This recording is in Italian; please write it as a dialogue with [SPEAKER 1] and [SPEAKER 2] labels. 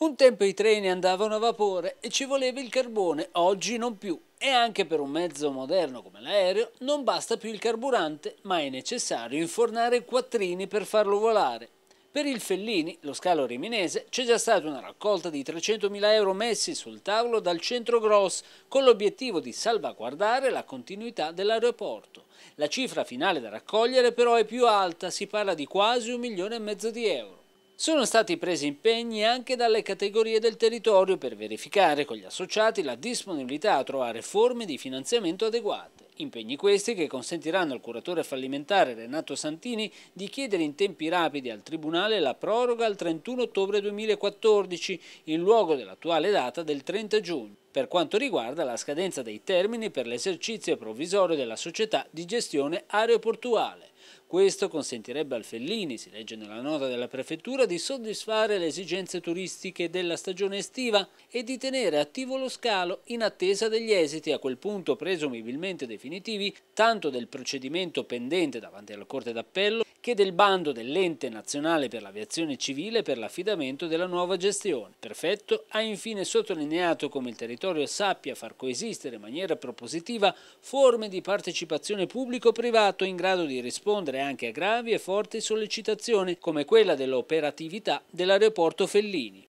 [SPEAKER 1] Un tempo i treni andavano a vapore e ci voleva il carbone, oggi non più. E anche per un mezzo moderno come l'aereo non basta più il carburante, ma è necessario infornare quattrini per farlo volare. Per il Fellini, lo scalo riminese, c'è già stata una raccolta di 300.000 euro messi sul tavolo dal centro Gross con l'obiettivo di salvaguardare la continuità dell'aeroporto. La cifra finale da raccogliere però è più alta, si parla di quasi un milione e mezzo di euro. Sono stati presi impegni anche dalle categorie del territorio per verificare con gli associati la disponibilità a trovare forme di finanziamento adeguate. Impegni questi che consentiranno al curatore fallimentare Renato Santini di chiedere in tempi rapidi al Tribunale la proroga al 31 ottobre 2014 in luogo dell'attuale data del 30 giugno per quanto riguarda la scadenza dei termini per l'esercizio provvisorio della società di gestione aeroportuale. Questo consentirebbe al Fellini, si legge nella nota della prefettura, di soddisfare le esigenze turistiche della stagione estiva e di tenere attivo lo scalo in attesa degli esiti, a quel punto presumibilmente definitivi, tanto del procedimento pendente davanti alla Corte d'Appello che del bando dell'ente nazionale per l'aviazione civile per l'affidamento della nuova gestione. Perfetto ha infine sottolineato come il territorio sappia far coesistere in maniera propositiva forme di partecipazione pubblico-privato in grado di rispondere pensare anche a gravi e forti sollecitazioni come quella dell'operatività dell'aeroporto Fellini.